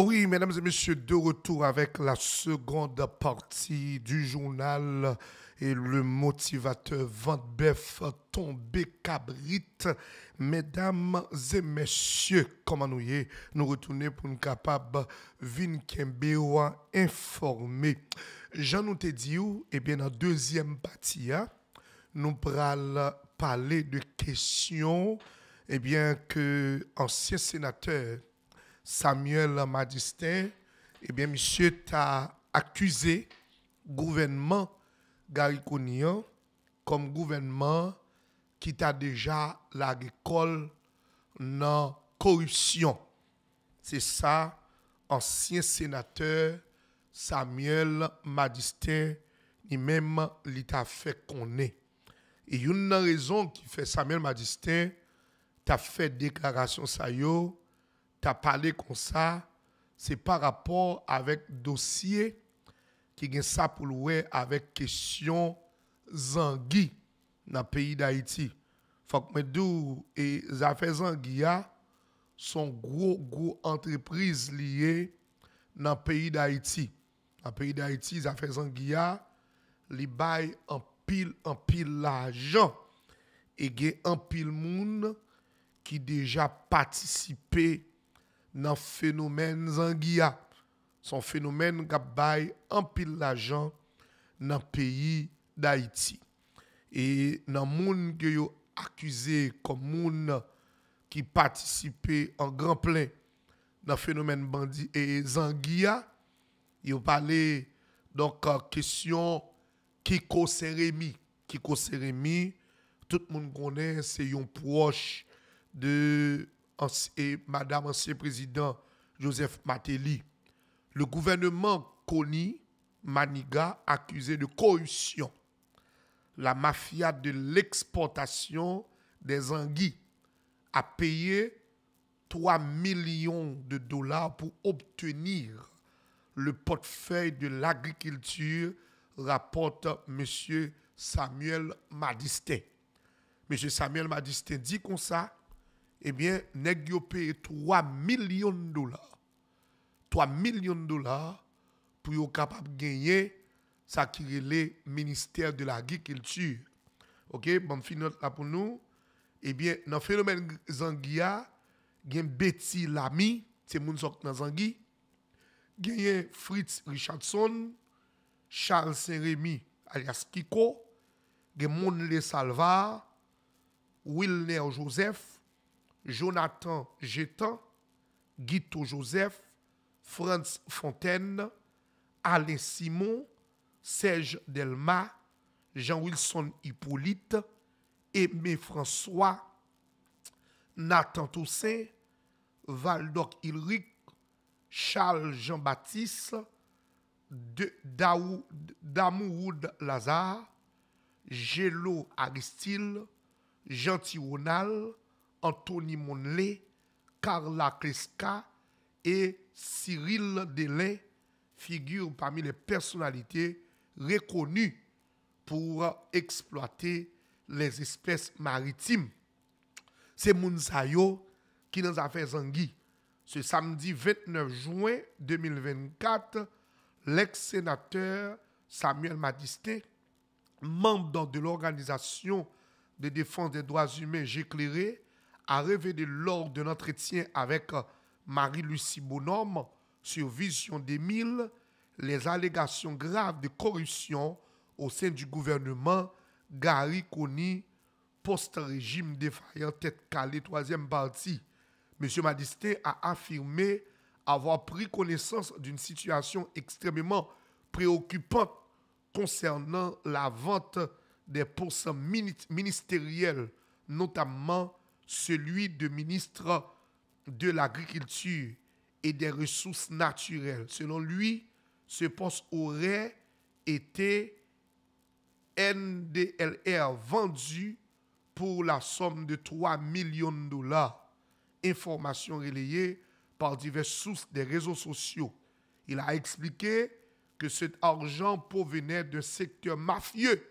Oh oui, mesdames et messieurs, de retour avec la seconde partie du journal et le motivateur ventre-beuf tombé cabrite. Mesdames et messieurs, comment nous y est, nous retournons pour nous capables vin informer. Jean nous te dit eh bien, dans deuxième partie, hein, nous allons parler de questions, eh bien, que ancien sénateur Samuel Madistin, eh bien, monsieur t'a accusé gouvernement Gariconian comme gouvernement qui t'a déjà l'agricole dans corruption. C'est ça, ancien sénateur Samuel Madistin, ni même l'État fait connaître. Et une raison qui fait Samuel Madistin, t'a fait déclaration ça tu parlé comme ça, c'est par rapport avec dossier qui a ça pour louer avec question Zangui dans le pays d'Haïti. Faut et les affaires Zangui sont gros gros entreprises liées dans le pays d'Haïti. Dans le pays d'Haïti, les affaires Zangui les bail en pile en pile l'argent et en pile monde qui déjà participé dans le phénomène Zanguia. Son phénomène qui baille en pile l'argent dans le pays d'Haïti. Et dans le monde qui est accusé comme monde qui participait en grand plein dans le phénomène bandit et Zanguia, il parlé donc la euh, question Kiko Seremi. Kiko tout le monde connaît, c'est un proche de et Madame ancien président Joseph Matéli. Le gouvernement Kony Maniga accusé de corruption. La mafia de l'exportation des anguilles a payé 3 millions de dollars pour obtenir le portefeuille de l'agriculture, rapporte M. Samuel Madistin. M. Samuel madiste dit comme ça, eh bien, nèg yo 3 millions de dollars. 3 millions de dollars pour être capable gagner ça qui le ministère de l'agriculture. OK, bon finot là pour nous. Eh bien, dans le phénomène Zanguia, a Betty Lamy, c'est mon sok dans Zangui. a Fritz Richardson, Charles Saint-Rémy alias Kiko, a Monle Salva, Wilner Joseph, Jonathan Gétan, Guito Joseph, Franz Fontaine, Alain Simon, Serge Delma, Jean-Wilson Hippolyte, Aimé François, Nathan Toussaint, Valdoc Ilric, Charles Jean-Baptiste, Damouroud Lazare, Gelo Aristil, Gentil Anthony Monley, Carla Cresca et Cyril Delay figurent parmi les personnalités reconnues pour exploiter les espèces maritimes. C'est Mounsayo qui nous a fait Zangui. Ce samedi 29 juin 2024, l'ex-sénateur Samuel Madiste, membre de l'organisation de défense des droits humains J'éclairé, a révélé lors d'un entretien avec euh, Marie-Lucie Bonhomme sur Vision 2000 les allégations graves de corruption au sein du gouvernement Gary Conny, post-régime défaillant, tête calée, troisième partie. Monsieur Madisté a affirmé avoir pris connaissance d'une situation extrêmement préoccupante concernant la vente des postes ministériels, notamment celui de ministre de l'agriculture et des ressources naturelles. Selon lui, ce poste aurait été NDLR vendu pour la somme de 3 millions de dollars. Information relayée par diverses sources des réseaux sociaux. Il a expliqué que cet argent provenait d'un secteur mafieux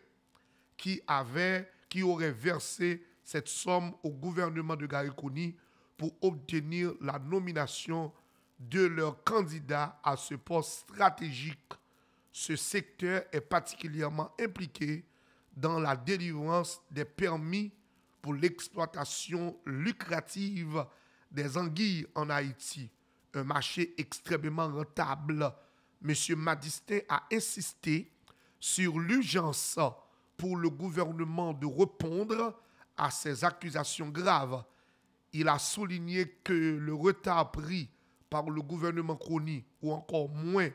qui, avait, qui aurait versé cette somme au gouvernement de Garikouni pour obtenir la nomination de leur candidat à ce poste stratégique. Ce secteur est particulièrement impliqué dans la délivrance des permis pour l'exploitation lucrative des anguilles en Haïti, un marché extrêmement rentable. M. Madistin a insisté sur l'urgence pour le gouvernement de répondre à ces accusations graves, il a souligné que le retard pris par le gouvernement Crony ou encore moins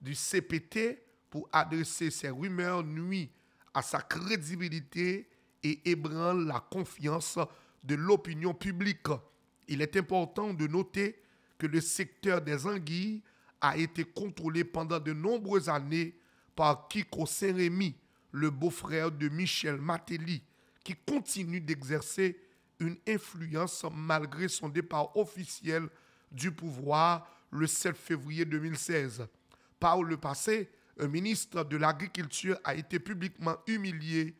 du CPT pour adresser ces rumeurs nuit à sa crédibilité et ébranle la confiance de l'opinion publique. Il est important de noter que le secteur des anguilles a été contrôlé pendant de nombreuses années par Kiko Saint-Rémy, le beau-frère de Michel Matéli, qui continue d'exercer une influence malgré son départ officiel du pouvoir le 7 février 2016. Par le passé, un ministre de l'Agriculture a été publiquement humilié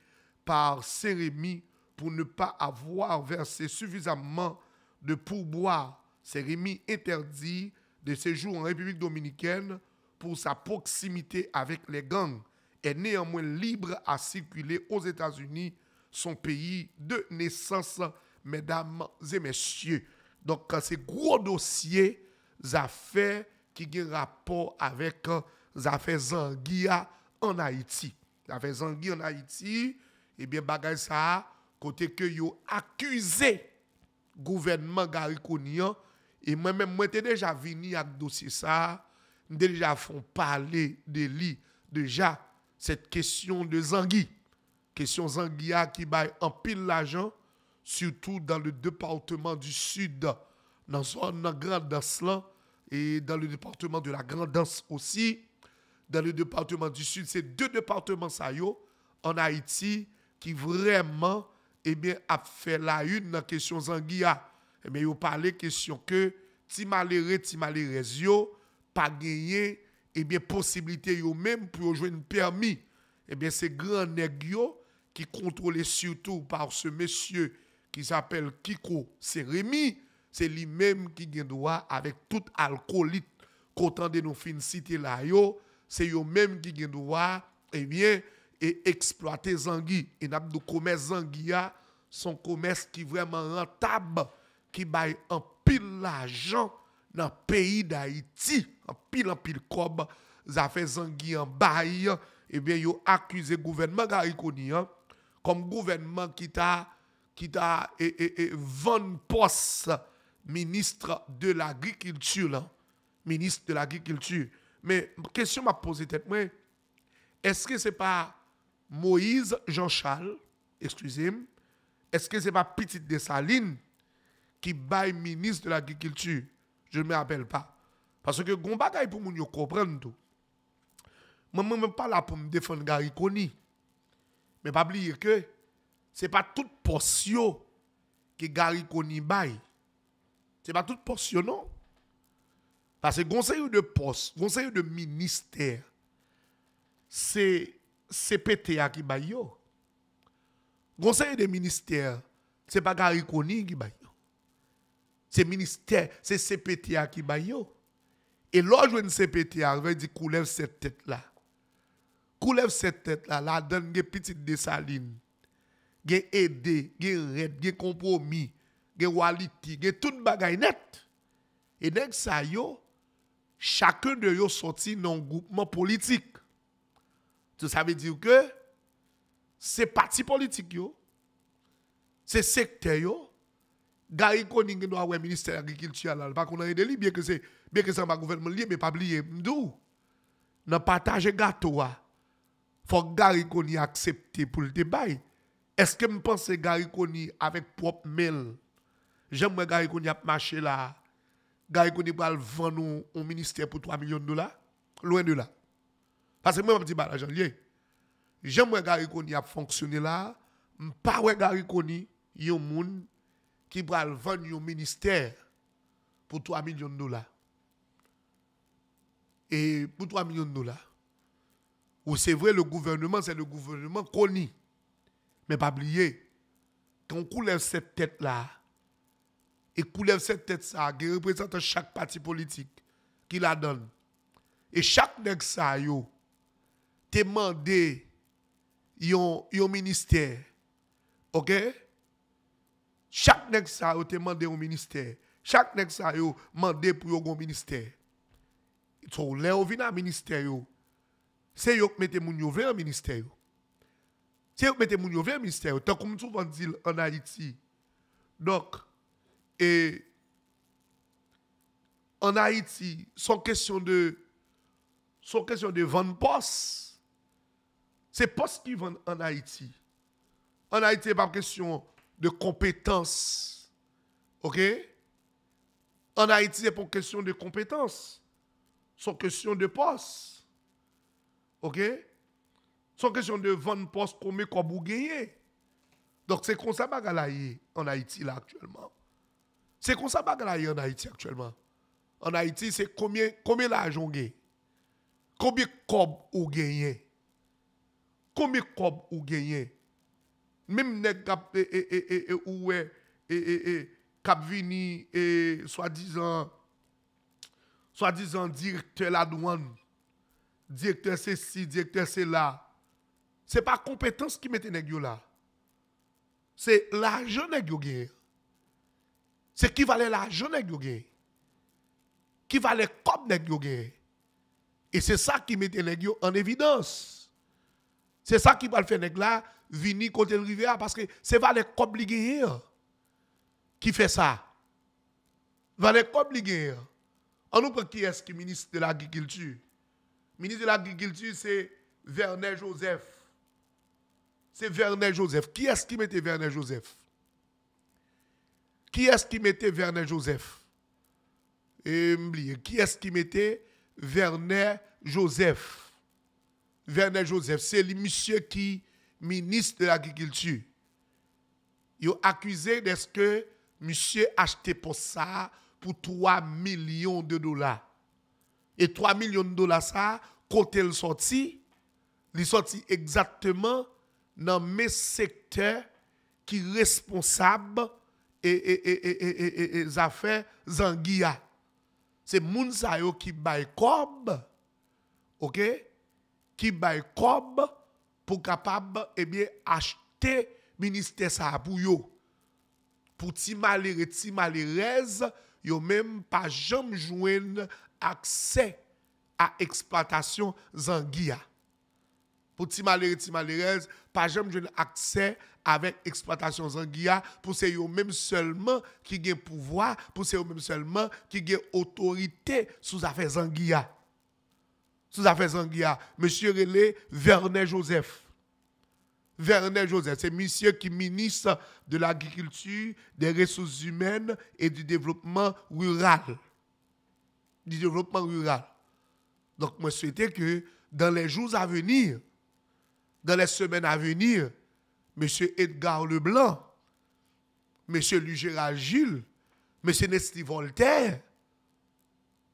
par Sérémy pour ne pas avoir versé suffisamment de pourboire. Sérémy interdit de séjour en République dominicaine pour sa proximité avec les gangs est néanmoins libre à circuler aux États-Unis son pays de naissance, mesdames et messieurs. Donc, c'est gros dossier, affaires qui ont rapport avec les euh, affaires en Haïti. Les affaires en Haïti, et eh bien, bagay ça, côté que accusez accusé gouvernement gariconien, et moi-même, moi, j'étais déjà venu avec dossier ça, déjà font parler de lui, déjà, cette question de Zangui. Question Zanguia qui baille en pile l'argent, surtout dans le département du Sud, dans la grande danse et dans le département de la grande danse aussi. Dans le département du Sud, c'est deux départements ça en Haïti qui vraiment eh bien, a fait la une dans la question mais Eh bien, de parlé question que ti malheureux, ti pas gagné, eh bien, possibilité yo même pour jouer un permis. Eh bien, c'est grand nèg qui contrôlé surtout par ce monsieur qui s'appelle Kiko Seremi, c'est lui-même qui a droit avec tout alcoolite qu'autant de nos fines cité là c'est lui-même qui le droit eh bien et exploiter Zangui et dans de commerce Zangui son commerce qui vraiment rentable qui baille en pile l'argent dans le pays d'Haïti, en pile en pile cob, ça fait Zangui en bail, Et eh bien yo accusé gouvernement Gariconi hein comme gouvernement qui t'a qui t'a et, poste ministre de l'agriculture hein. ministre de l'agriculture mais question m'a posée tête moi est-ce que c'est pas Moïse Jean-Charles excusez-moi est-ce que c'est pas petite Dessaline qui baille ministre de l'agriculture je ne me rappelle pas parce que gon bagaille pour moun comprendre tout même pas là pour me défendre Gariconi mais pas oublier que ce n'est pas toute portion que Gary Koni baille. Ce n'est pas toute portion, non. Parce que conseil de poste, conseil de ministère, c'est CPTA qui baille. Conseil de ministère, ce n'est pas Gary qui baille. C'est ministère, c'est CPTA qui baille. Et là, je CPTA, je veux dire coulève cette tête-là. Koulev cette tête-là, la donne des petites dessalines, des aidé, des red, des compromis, des waliti, des tout bagay net. Et dès ça yo, chacun de yo sorti dans groupement politique. Ça veut dire que c'est parti politique yo, c'est secteur yo, Gary Koning doit avoir ministère de l'agriculture là, pas qu'on a aidé bien que c'est bien que un gouvernement lié mais pas oublier m'dou. N'a partager gâteau hein faut Gary Kony accepter pour le débat. Est-ce que me pense Gary Koni avec propre mail J'aimerais Gary a marché là. Gary va vendre un ministère pour 3 millions de dollars Loin de là. Parce que moi je dis bah j'aime J'aimerais Gary a fonctionné là, pas ouais Gary pas yon moun qui va vendre au ministère pour 3 millions de dollars. Et pour 3 millions de dollars ou c'est vrai, le gouvernement, c'est le gouvernement connu. Mais pas oublier, quand on cette tête-là, et coulève cette tête-là, qui représente chaque parti politique qui la donne, et chaque nègre ça, yo, demandé yon, yon ministère, ok? Chaque nègre ça, mandé au ministère. Chaque nègre ça, yo, mandé pour yon ministère. tu là, on vient ministère, c'est eux qui mettent les gens vers ministère. C'est eux qui mettent les gens vers ministère. Tant qu'on souvent dit en Haïti. Donc, et en Haïti, sans question de, sans question de vendre poste, c'est poste qui vend en Haïti. En Haïti, pas question de compétence. OK? En Haïti, c'est pas question de compétence, Sans question de poste. OK Sans question de vendre poste comme quoi vous gagnez. Donc c'est comme ça bagalaye en Haïti là actuellement. C'est comme ça bagalaye en Haïti actuellement. En Haïti, c'est combien combien l'argent gagne Combien cob ou gagné Combien cob ou gagné Même nèg cap et et et et vini et eh, soi-disant soi-disant directeur la douane directeur c'est ci, directeur c'est là. Ce n'est pas compétence qui mette les là. C'est l'argent qui C'est qui valait l'argent qui Qui valait comme qui Et c'est ça qui mettait les en évidence. C'est ça qui va le faire les là, venir côté de Rivière, parce que c'est valait comme qui fait ça. Valait comme On nous prend qui est-ce qui est ministre de l'agriculture ministre de l'Agriculture, c'est Vernet Joseph. C'est Vernet Joseph. Qui est-ce qui mettait Vernet Joseph Qui est-ce qui mettait Vernet Joseph qui est-ce qui mettait Vernet Joseph Vernet Joseph, c'est le monsieur qui ministre de l'Agriculture. Il a accusé de ce que monsieur acheté pour ça pour 3 millions de dollars. Et 3 millions de dollars, ça, quand elle sorti, il sorti exactement dans mes secteurs qui sont responsables et, et, et, et, affaires C'est Mounsayo qui baille Cob, ok? Qui baille Cob pour capable et eh bien acheter ministère ça pour yo pour ti malheureux ti yo même pas jamais joindre accès à exploitation Zanguia. Pour Timalere et pas jamais j'ai accès avec exploitation Zanguia pour ce eux même seulement qui le pouvoir, pour ce eux même seulement qui ont autorité sous affaires Zanguia. Sous affaires Zanguia, monsieur Relé Vernet Joseph. Vernet Joseph, c'est monsieur qui ministre de l'agriculture, des ressources humaines et du développement rural du développement rural. Donc, moi, souhaitais que dans les jours à venir, dans les semaines à venir, M. Edgar Leblanc, M. Lugéral Gilles, M. Nestlé Voltaire,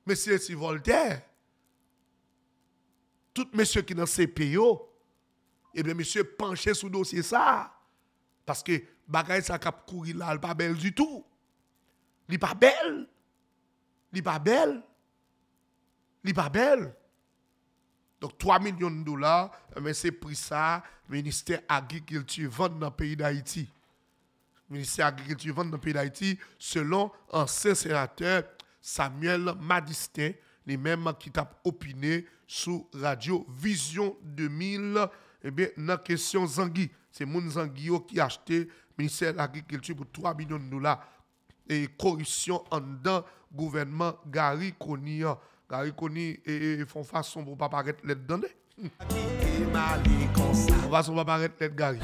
M. Nestlé Voltaire, tout M. qui dans CPO, eh bien, monsieur penché sous dossier ça. Parce que bagaille ça cap courir là, pas belle du tout. Elle pas belle. Elle pas belle n'est Donc 3 millions de dollars, mais c'est pris ça, ministère agriculture vend dans le pays d'Haïti. Ministère agriculture vend dans le pays d'Haïti, selon un sénateur Samuel Madistin, les même qui t'a opiné sur Radio Vision 2000, eh bien, dans la question Zangui. C'est Moun Zangui qui a acheté le ministère de l'Agriculture pour 3 millions de dollars. Et corruption en dedans, gouvernement Gary Konya. Gary Koni et, et font façon pour ne pas paraître l'être donné. On va pas paraître l'être Gary.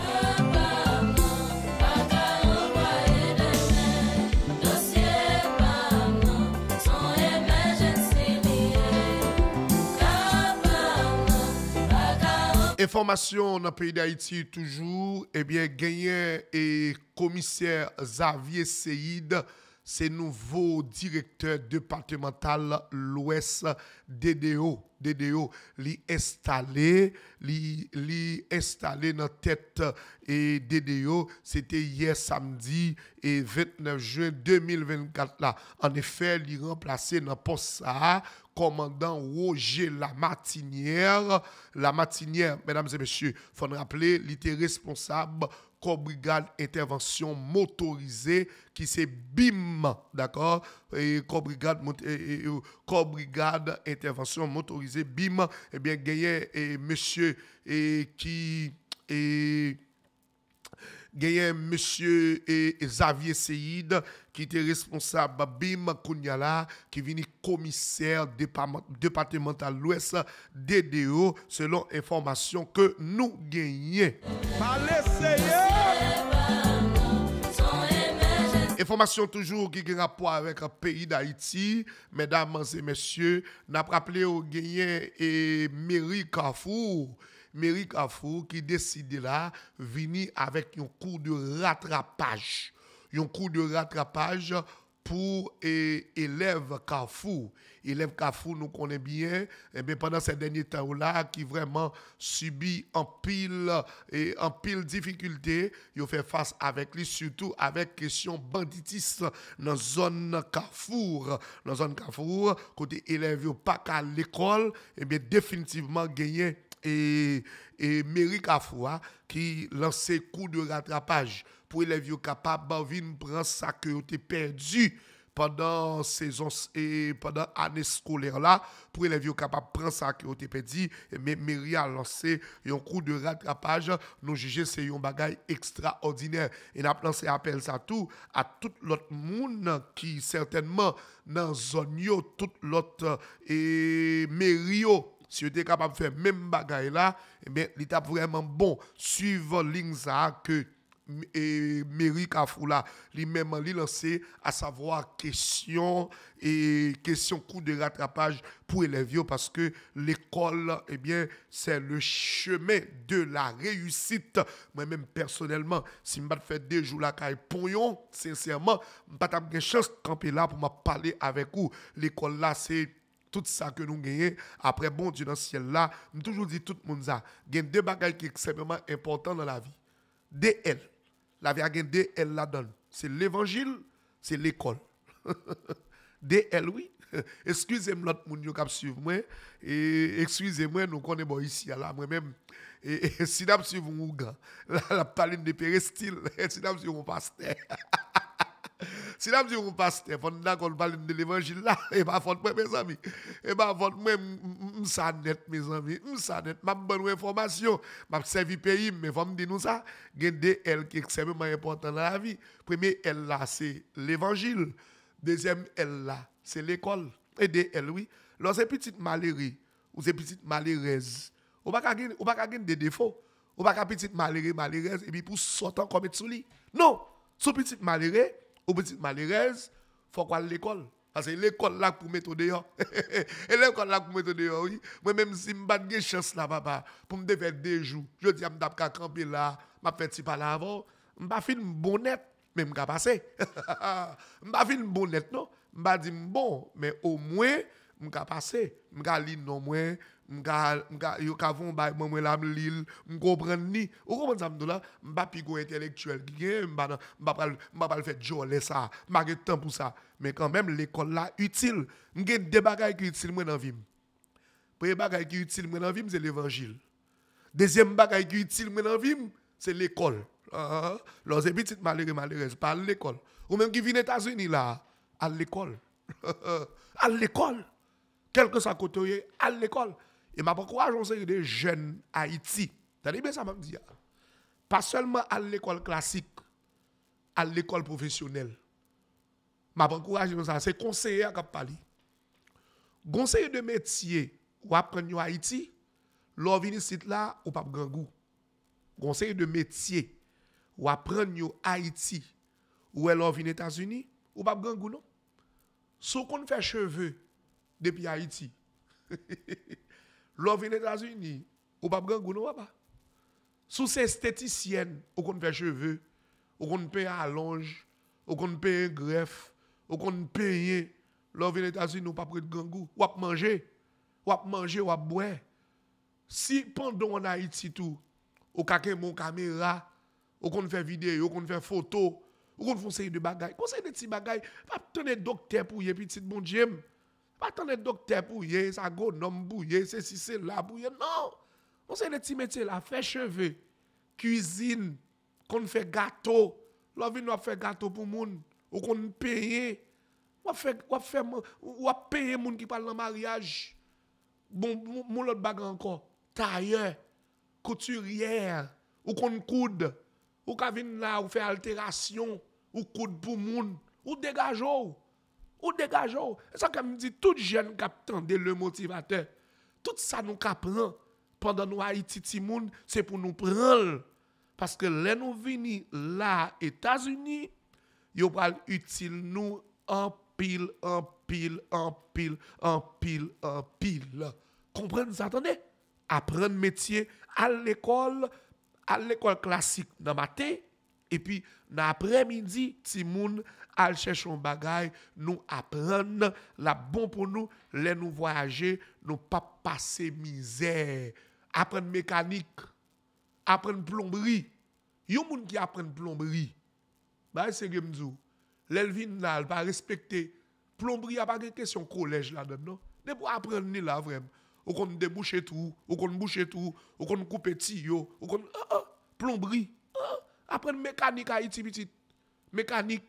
Information dans le pays d'Haïti toujours, eh bien, gagné et commissaire Xavier Seid c'est nouveau directeur départemental l'Ouest DDO. DDO li installé, l'a installé dans tête et DDO, c'était hier samedi et 29 juin 2024 En effet, a remplacé dans poste ça commandant Roger Lamartinière. Lamartinière, mesdames et messieurs, faut rappeler, il était responsable corps brigade intervention motorisée qui c'est BIM, d'accord Et brigade, intervention motorisée BIM, eh bien, gagné et monsieur et qui... Et, Gayen monsieur Xavier Seyid, qui était responsable Bim Kounyala qui venait commissaire départemental l'Ouest DDO selon information que nous gagnons. Information toujours qui a rapport avec le pays d'Haïti. Mesdames et messieurs, n'a rappelé au gagné et mairie Carrefour. Mary Carrefour qui décide là venir avec un cours de rattrapage. Un coup de rattrapage pour élève Carrefour. élève Carrefour, nous connaît bien, et eh pendant ces derniers temps-là, qui vraiment subit en pile, et en pile difficulté, il fait face avec lui, surtout avec question banditiste dans la zone Carrefour. Dans la zone Carrefour, côté élèves pas qu'à l'école, et eh bien définitivement gagné et, et Méric qui lance coup de rattrapage pour les vieux capables de prendre ça que ont perdu pendant saison et pendant année scolaire là pour les vieux capables prendre ça que ont perdu mais Méric a lancé un coup de rattrapage nous juger c'est un bagage extraordinaire et n'a lancé appel ça tout à tout l'autre monde qui certainement dans zone yo tout l'autre et mairie si vous êtes capable de faire même bagaille là, eh bien, il est vraiment bon. Suivant ligne que et Kafou Kafoula lui-même lancé à savoir question et question coup de rattrapage pour les élèves parce que l'école eh bien c'est le chemin de la réussite moi-même personnellement si je fait deux jours la caille je sincèrement peux pas chance de camper là pour m'a parler avec vous l'école là c'est tout ça que nous gagnons après bon Dieu dans le ciel là nous toujours dit tout le monde il y a deux bagages qui sont extrêmement importants dans la vie DL la vie a gagné DL là dedans c'est l'évangile c'est l'école DL oui excusez-moi l'autre monde qui suivre moi et excusez-moi nous connaissons ici là moi même et, si d'abord suivre vous la, la paline de pérestile si d'abord sur mon pasteur si la dit pasteur, fond là qu'on parle de l'évangile là, et ba fond moi mes amis. Et pas fond moi ça net mes amis, ça net m'a bonne information, m'a servi pays mais faut me dire nous ça, gain des L qui est extrêmement important dans la vie. Premier L là c'est l'évangile. Deuxième L là, c'est l'école. Et de L oui, lors lorsque petite malérie ou c'est petite malheureuse, ou pas ou pas des défauts. Ou pas petite malheureuse, malheureuse et puis pour sortir comme li. Non, sous petite malheureuse au petit malheureuse, il faut qu'on l'école. Parce que l'école là pour mettre dehors. Et l'école là pour mettre dehors, oui. Moi, même si je n'ai pas de chance là, papa, pour me faire deux jours, je dis à pas camper là, je fait pas là avant, je ne une bonnette, mais je passer. Je ne une bonnette, non. Je dit bon, mais au moins, je passer. Je non moins yo kavon bay mwen mwen lam lil, m kompren ni. Ou kompren sa mdou la, m ba pigo intelektuel gen, m ba, pral fè jolè sa, m ba gen tan pou sa. Men kan mèm l'ekol la util, m gen de bagay ki util mwen nan vim. Preye bagay ki util mwen nan vim, se ah, ah. l'evangil. Dezyen bagay ki util mwen nan vim, se l'ekol. Uh, Lò se malheureuse, malere malerez, pa al l'ekol. Ou mèm ki vin Etasuni la, al l'ekol. al l'ekol. Kelke sa kotoye, al l'ekol. Et m'a pourquoi une jeunes Haïti. T'as bien ça, m'a dit. Hein. Pas seulement à l'école classique, à l'école professionnelle. M'a encouragé courage ça. C'est conseiller qui parle. Conseiller de métier, ou apprendre à Haïti, l'on vient ici là, ou pas grand goût. Conseiller de métier, ou apprendre à Haïti, ou elle vient aux États-Unis, ou pas grand goût non. Si so, qu'on fait cheveux depuis Haïti, L'homme aux États-Unis, ou pas grand goût, non pas. Sous ces esthéticiennes, ou qu'on fait cheveux, ou qu'on paye allonge, au ou qu'on paye greffe, ou qu'on paye l'homme aux États-Unis, ou pas près de grand goût, ou à manger, ou à manger, ou à boire. Si pendant en Haïti tout, ou quelqu'un mon caméra, ou qu'on fait vidéo, ou qu'on fait photo, ou qu'on fait de bagaille, conseil de petits bagailles, pas tenir docteur pour y petit bon Dieu. Patan e dokter pou ye, sa go nom pou ye, se si se la pou ye. Nan, monsen e ti mette la, fè cheve, kuzin, kon fè gato. Lò vin wap fè gato pou moun, ou kon pèye. Wap fè, wap fè moun, wap pèye moun ki pale nan maryaj. Bon, moun lot bagan kon, tayer, kouturier, ou kon koud. Ou ka vin la ou fè alterasyon, ou koud pou moun, ou degaj ou. ou dégageons. C'est ça que me dit tout jeune qui de le motivateur. Tout ça nous apprend pendant nous Haïti Timoun, c'est pour nous prendre. Parce que les nous venons là, États-Unis, ils utile nous en pile, en pile, en pile, en pile, en pile. Comprenez, vous attendez? Apprendre métier à l'école, à l'école classique dans matin, et puis dans l'après-midi, Timoun al chercher son bagage, nous apprendre la bon pour nous, les nous voyager, nous pas passer misère, apprendre mécanique, apprendre plomberie. Yon moun qui apprend plomberie, bah c'est gemzou. L'elvin n'a pas respecté plomberie a pas une question collège là non. Ne pour apprendre ni la vraie. Ou qu'on tout, ou qu'on boucher tout, ou qu'on couper tuyau, ou qu'on uh, uh, plomberie. Uh, apprendre mécanique à piti mécanique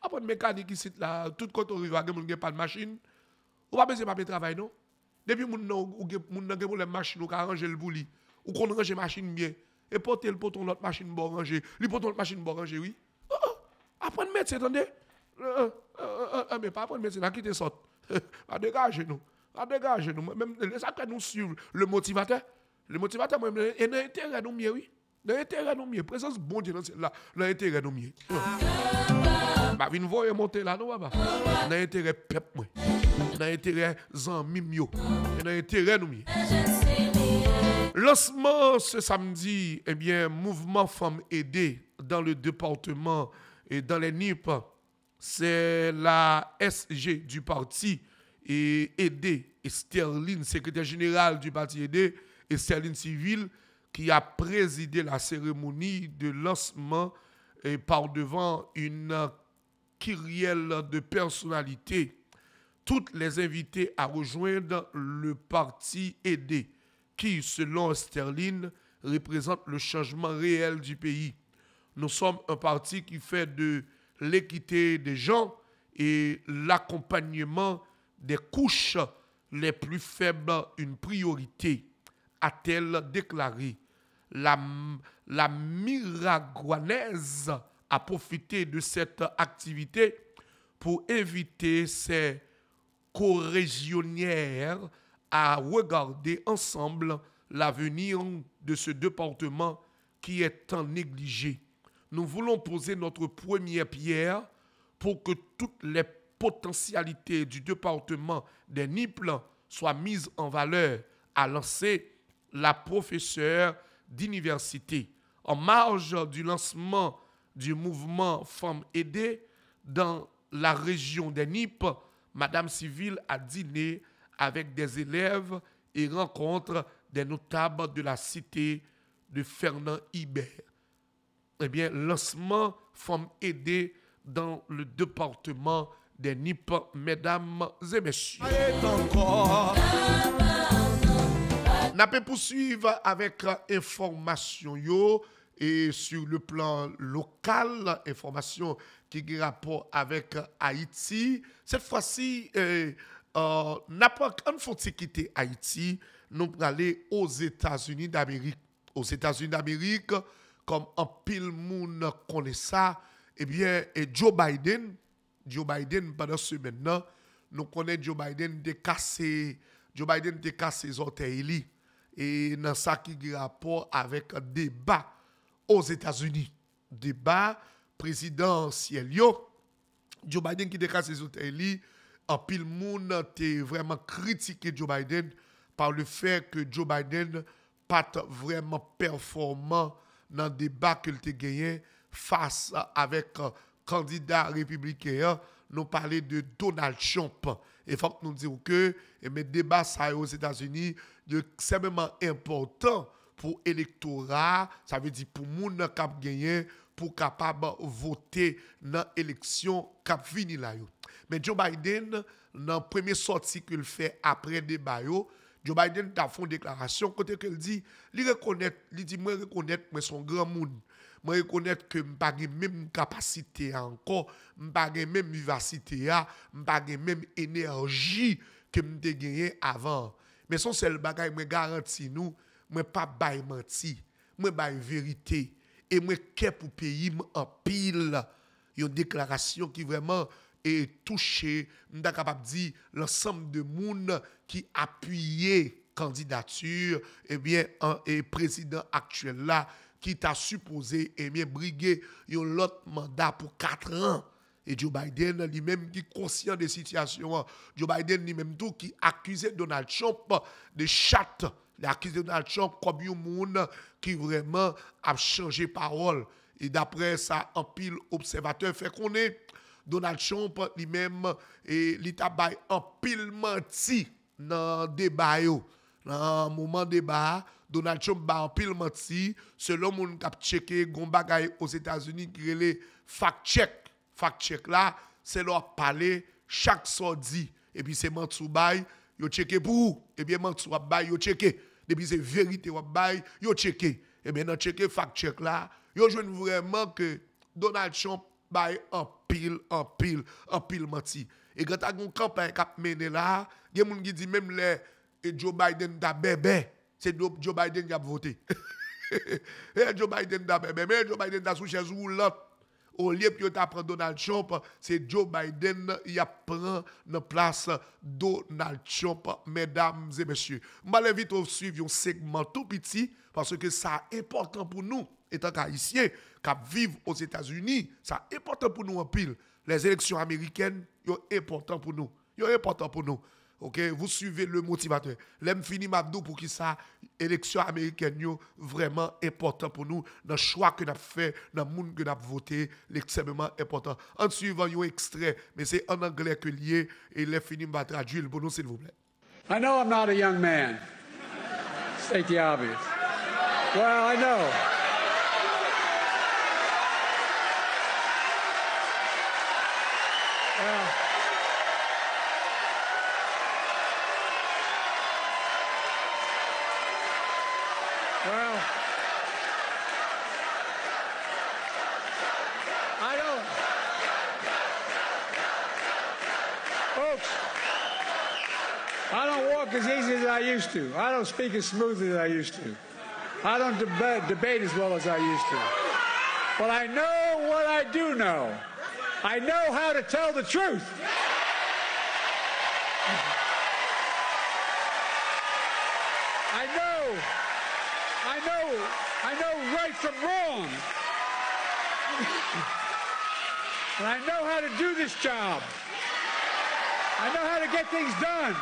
après, mécanique ici, là, tout côté on il a pas de machine, On pas besoin de travail, non? Depuis que a des une machine, a rangé le bouli, ou qu'on range la machine bien, et porter le poton, l'autre machine ranger. ranger, le poton, l'autre machine pour ranger, oui. Oh, oh, après, mettre, attendez. Euh, euh, euh, mais pas après, mettre, médecin, qui te sort. Va dégager nous. Va dégager nous. Même, ça peut nous suivre, le motivateur. Le motivateur, moi, il a intérêt oui. Il a intérêt nous Présence bon Dieu dans là, il a intérêt il vin voye monter là, non, On a intérêt pep, moi. On a intérêt zan mimio. On a intérêt nous. Lancement ce samedi, eh bien, mouvement femme aidées dans le département et dans les NIP. C'est la SG du parti et aidé, et e Sterling, secrétaire général du parti aidé, et Sterling Civil, qui a présidé la cérémonie de lancement par devant une kyrielle de personnalité toutes les invités à rejoindre le parti aidé, qui, selon Sterling, représente le changement réel du pays. Nous sommes un parti qui fait de l'équité des gens et l'accompagnement des couches les plus faibles une priorité, a-t-elle déclaré. La, la Miraguanaise à profiter de cette activité pour inviter ces co-régionnaires à regarder ensemble l'avenir de ce département qui est tant négligé. Nous voulons poser notre première pierre pour que toutes les potentialités du département des Nipples soient mises en valeur, à lancer la professeure d'université. En marge du lancement du mouvement Femmes aidées dans la région des Nippes, Madame Civil a dîné avec des élèves et rencontre des notables de la cité de Fernand Hibert. Eh bien, lancement Femmes aidées dans le département des Nippes, mesdames et messieurs. On peut poursuivre avec information yo et sur le plan local, information qui a rapport avec Haïti. Cette fois-ci, euh, euh, n'a pas faut quitter Haïti, nous aller aux États-Unis d'Amérique. Aux États-Unis d'Amérique, comme un pile monde connaît ça, eh bien, eh, Joe Biden, Joe Biden, pendant ce maintenant, nous connaissons Joe Biden de Joe Biden et dans ça qui rapport avec un débat aux États-Unis. Débat présidentiel. Joe Biden qui déclare ses hôtels, en pile monde a vraiment critiqué Joe Biden par le fait que Joe Biden pas vraiment performant dans le débat qu'il a gagné face avec un euh, candidat républicain. Nous parlons de Donald Trump. Et faut que nous disions que eh, le débats aux États-Unis est extrêmement important pour électorat, ça veut dire pour moun kap gagné, pour capable voter dans élection cap fini là Mais Joe Biden dans premier sortie qu'il fait après débat Joe Biden a fait une déclaration côté qu'il dit, il reconnaît, il dit moi reconnaître moi son grand monde. Moi reconnaître que m'pa même capacité encore, m'pa même vivacité, m'pa même énergie que m'te gagné avant. Mais son seul bagage me garantit nous mwen pas bay menti, mwen bay verite, e mwen pays pou peyi mwen une Yon qui qui vraiment e touche, mwen da kapap di, l'ensemble de moun ki apuyye kandidatur, et et président président là qui ta supposé, e bien briguer yon lot mandat pour 4 ans Et Joe Biden lui-même qui est conscient des situations. Joe Biden lui-même tout qui accusait Donald Trump de chatte la crise de Donald Trump comme un monde qui vraiment a changé parole. Et d'après ça, un pile observateur fait qu'on est Donald Trump lui-même et a en pile menti dans le débat. Dans le moment de débat, Donald Trump ba en pile menti. Selon mon cap checké, gon aux États-Unis qui est fact-check. Fact-check là, c'est leur parler chaque soir. Et puis c'est il a checké pour vous. Et eh bien il a checké depuis c'est vérité ou bail, yo checké. Et eh bien dans checké fact check là, yo joine vraiment que Donald Trump bail en pile, en pile, en pile menti. Et quand as une campagne qui mené là, il y a des qui dit même les Joe Biden da bébé, c'est Joe Biden qui a voté. Eh, Joe Biden da bébé, mais Joe Biden da sous chaise roulante au lieu de prendre Donald Trump, c'est Joe Biden qui pris la place Donald Trump, mesdames et messieurs. Je invite vite suivre un segment tout petit parce que ça est important pour nous, étant qu'Haïtiens, qui vivent aux États-Unis, ça est important pour nous en pile. Les élections américaines, sont important pour nous. Sont important pour nous. OK, vous suivez le motivateur. L'aime fini Mabdou pour qui ça élection américaine yo vraiment important pour nous dans le choix que nous avons fait, dans le monde que nous avons voté, l'extrêmement important. En suivant un extrait, mais c'est en anglais que lié et l'infini fini m'a traduire pour nous s'il vous plaît. I know I'm not a young man. State the obvious. Well, I know. as easy as I used to. I don't speak as smoothly as I used to. I don't deb- debate as well as I used to. But I know what I do know. I know how to tell the truth. I know, I know, I know right from wrong. and I know how to do this job. I know how to get things done.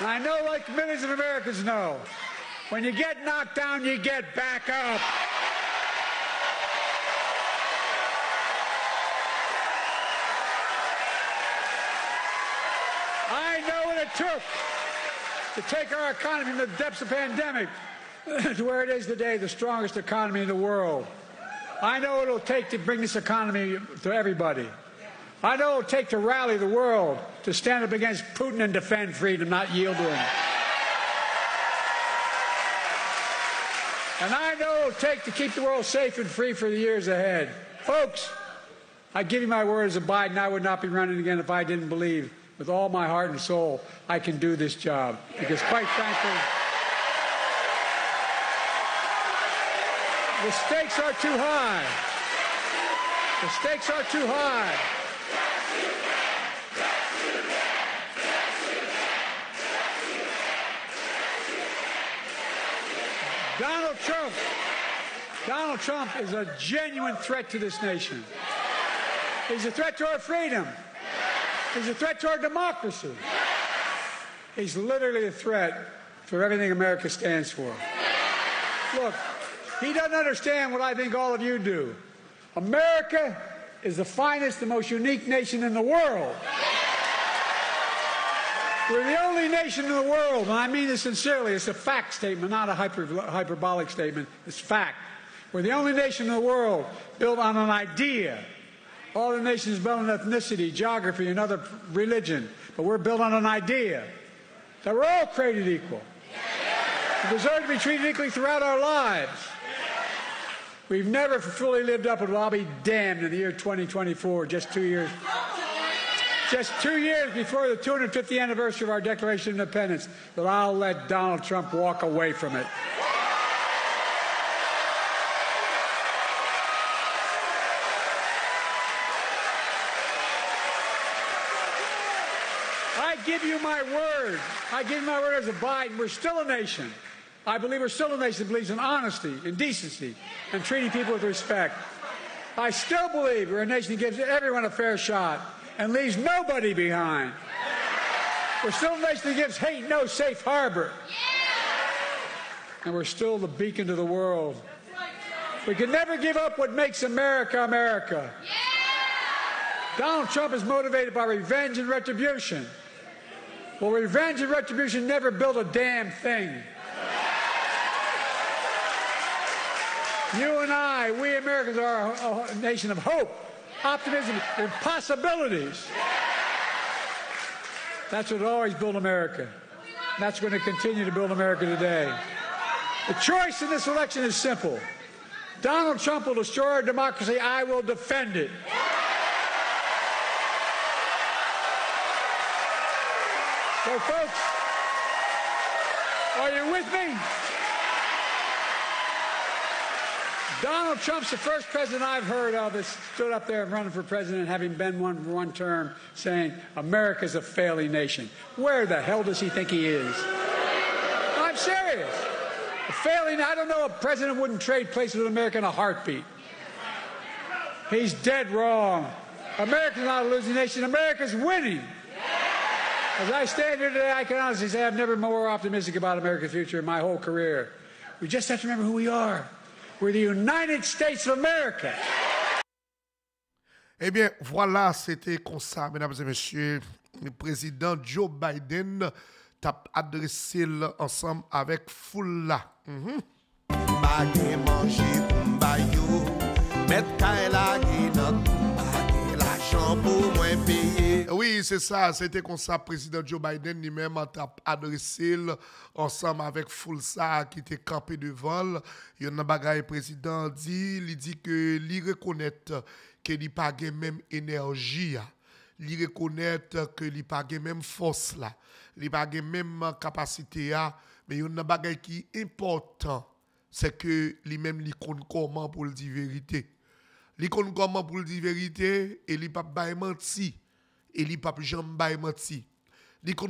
I know, like millions of Americans know, when you get knocked down, you get back up. I know what it took to take our economy from the depths of pandemic to where it is today, the strongest economy in the world. I know what it'll take to bring this economy to everybody. I it will take to rally the world to stand up against Putin and defend freedom, not yield to him. And I know it'll take to keep the world safe and free for the years ahead. Folks, I give you my word as a Biden, I would not be running again if I didn't believe with all my heart and soul I can do this job. Because quite frankly, the stakes are too high. The stakes are too high. Donald Trump. Donald Trump is a genuine threat to this nation. He's a threat to our freedom. He's a threat to our democracy. He's literally a threat for everything America stands for. Look, he doesn't understand what I think all of you do. America is the finest, the most unique nation in the world. We're the only nation in the world, and I mean this sincerely. It's a fact statement, not a hyper, hyperbolic statement. It's fact. We're the only nation in the world built on an idea. All the nations built on ethnicity, geography, and other religion, but we're built on an idea that we're all created equal. We deserve to be treated equally throughout our lives. We've never fully lived up to I'll be damned in the year 2024, just two years. Just two years before the 250th anniversary of our Declaration of Independence, that I'll let Donald Trump walk away from it. I give you my word. I give you my word as a Biden. We're still a nation. I believe we're still a nation that believes in honesty and decency and treating people with respect. I still believe we're a nation that gives everyone a fair shot and leaves nobody behind. We're still a nation that gives hate no safe harbor. And we're still the beacon to the world. We can never give up what makes America America. Donald Trump is motivated by revenge and retribution. Well, revenge and retribution never build a damn thing. You and I, we Americans are a, a nation of hope, optimism, and possibilities. That's what always built America. And that's going to continue to build America today. The choice in this election is simple. Donald Trump will destroy our democracy. I will defend it. So, folks, are you with me? Donald Trump's the first president I've heard of that stood up there running for president, having been one for one term, saying America's a failing nation. Where the hell does he think he is? I'm serious. A failing. I don't know a president wouldn't trade places with America in a heartbeat. He's dead wrong. America's not a losing nation. America's winning. As I stand here today, I can honestly say I've never been more optimistic about America's future in my whole career. We just have to remember who we are. We're the United States of America. Eh bien, voilà, c'était con ça, mesdames et messieurs. Le président Joe Biden tape adressil ensemble avec Foula. Mbaye mm-hmm. manjib mbayou, met kaila ginot. Oui, c'est ça. C'était comme ça, président Joe Biden lui-même a adressé ensemble avec Foulsa qui était campé devant. Il y a que le président dit, il dit que l'il reconnaît que n'a pas même énergie. Il reconnaît que n'a pas hein. même force. Là. Il n'a pas même capacité. à. Hein. Mais il y a un qui important. C'est que lui-même, il compte comment pour le dire vérité. Li comment pour dire vérité et li pa et li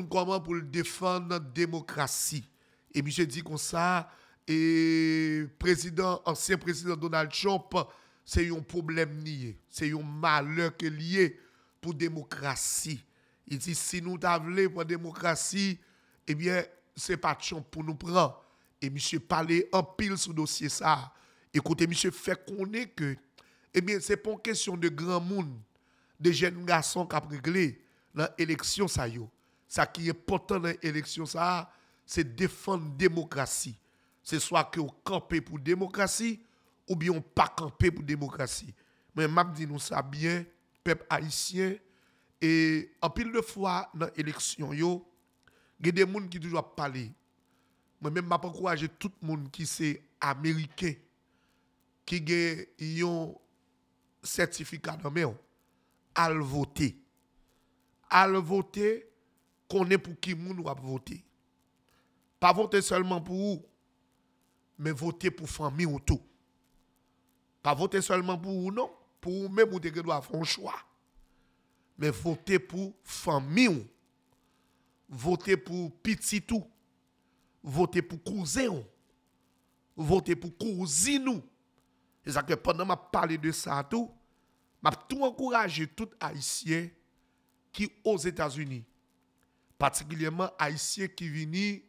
comment pour défendre la démocratie. Et monsieur dit comme ça et président ancien président Donald Trump c'est un problème lié, c'est un malheur lié pour la démocratie. Il dit si nous voulu pour la démocratie, eh bien c'est pas Trump pour nous prendre. Et monsieur parler en pile sur dossier ça. Écoutez monsieur fait est que eh bien, c'est pour question de grand monde, de jeunes garçons qui ont réglé dans l'élection. Ça, ça qui est important dans l'élection, c'est défendre la démocratie. C'est soit que vous pour la démocratie ou bien on pas pour la démocratie. Mais je dis nous ça bien, peuple haïtien, et en pile de fois dans l'élection, il y a des gens qui toujours parlent. Moi-même, je encourage tout le monde qui est américain, qui a certificat dans à à voter à voter qu'on est pour qui nous ou pas voter seulement pour vous mais voter pour famille ou tout pas voter seulement pour vous non pour vous même ou faire un choix mais voter pour famille ou voter pour petit tout voter pour cousin ou voter pour cousin et ça que pendant que je parle de ça, tout, vais tout encourager tout Haïtien qui aux États-Unis, particulièrement Haïtien qui viennent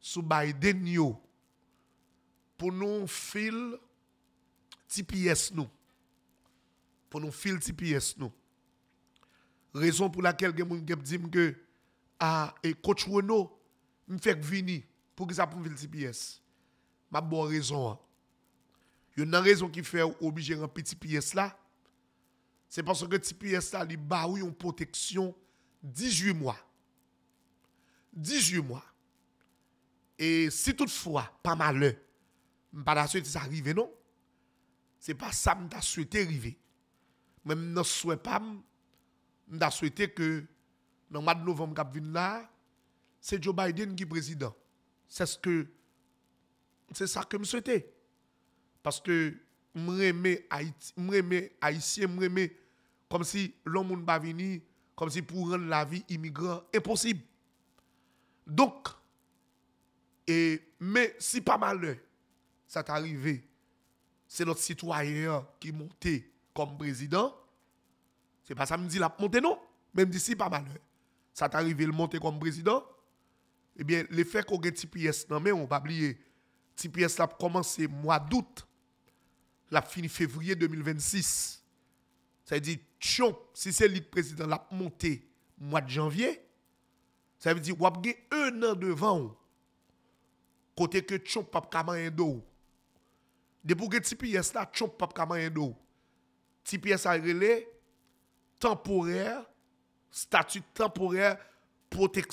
sous Biden, yo, pour nous fil TPS nous. Pour nous fil TPS nous. Raison pour laquelle je dit que ah, et coach Renault me fait venir pour que ça pour TPS. Ma bonne raison. Hein. Il y a une raison qui fait obliger un petit pièce là. C'est parce que petit pièce là, il a une protection 18 mois. 18 mois. Et si toutefois, pas malheur, pas la suite, ça arrive, non? C'est pas ça que je souhaité arriver. Même je ne souhaite pas, je que, dans le mois de novembre là, c'est Joe Biden qui est président. C'est ce que, c'est ça que je souhaitais. Parce que m'aimer haïtien, m'aimer comme si l'homme ne pas venir, comme si pour rendre la vie immigrant impossible. Donc, et, mais si pas malheur, ça t'est arrivé, c'est notre citoyen qui montait comme président, c'est pas ça me dit la montée non, même d'ici si pas malheur, ça t'est arrivé le monter comme président, eh bien, l'effet qu'on a TPS, non mais on va oublier, TPS a commencé mois d'août la fin février 2026. Ça veut dire, tchon, si c'est le président l'a monté mois de janvier, ça veut dire, wap a un an devant Côté que tchon pap kaman yon do. De pou gen pièce la, tchon a relé, temporaire, statut temporaire